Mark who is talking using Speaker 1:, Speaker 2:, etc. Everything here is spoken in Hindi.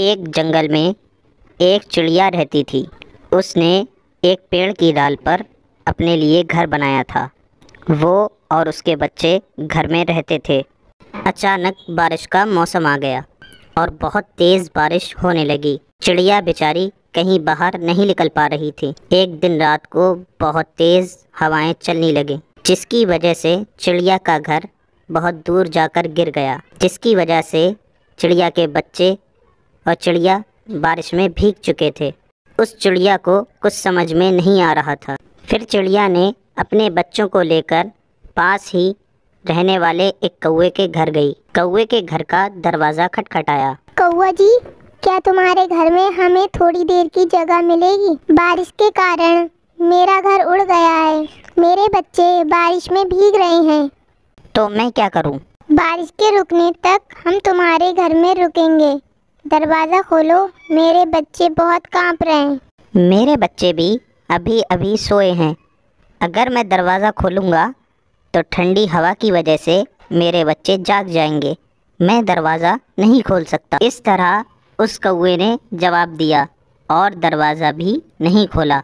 Speaker 1: एक जंगल में एक चिड़िया रहती थी उसने एक पेड़ की डाल पर अपने लिए घर बनाया था वो और उसके बच्चे घर में रहते थे अचानक बारिश का मौसम आ गया और बहुत तेज़ बारिश होने लगी चिड़िया बेचारी कहीं बाहर नहीं निकल पा रही थी एक दिन रात को बहुत तेज़ हवाएं चलने लगी जिसकी वजह से चिड़िया का घर बहुत दूर जाकर गिर गया जिसकी वजह से चिड़िया के बच्चे और चिड़िया बारिश में भीग चुके थे उस चिड़िया को कुछ समझ में नहीं आ रहा था फिर चिड़िया ने अपने बच्चों को लेकर पास ही रहने वाले एक कौए के घर गई कौए के घर का दरवाज़ा खटखटाया
Speaker 2: कौआ जी क्या तुम्हारे घर में हमें थोड़ी देर की जगह मिलेगी बारिश के कारण मेरा घर उड़ गया है मेरे बच्चे बारिश में भीग रहे हैं
Speaker 1: तो मैं क्या करूं?
Speaker 2: बारिश के रुकने तक हम तुम्हारे घर में रुकेंगे दरवाज़ा
Speaker 1: खोलो मेरे बच्चे बहुत कांप रहे हैं मेरे बच्चे भी अभी अभी सोए हैं अगर मैं दरवाज़ा खोलूँगा तो ठंडी हवा की वजह से मेरे बच्चे जाग जाएंगे मैं दरवाज़ा नहीं खोल सकता इस तरह उस कौए ने जवाब दिया और दरवाज़ा भी नहीं खोला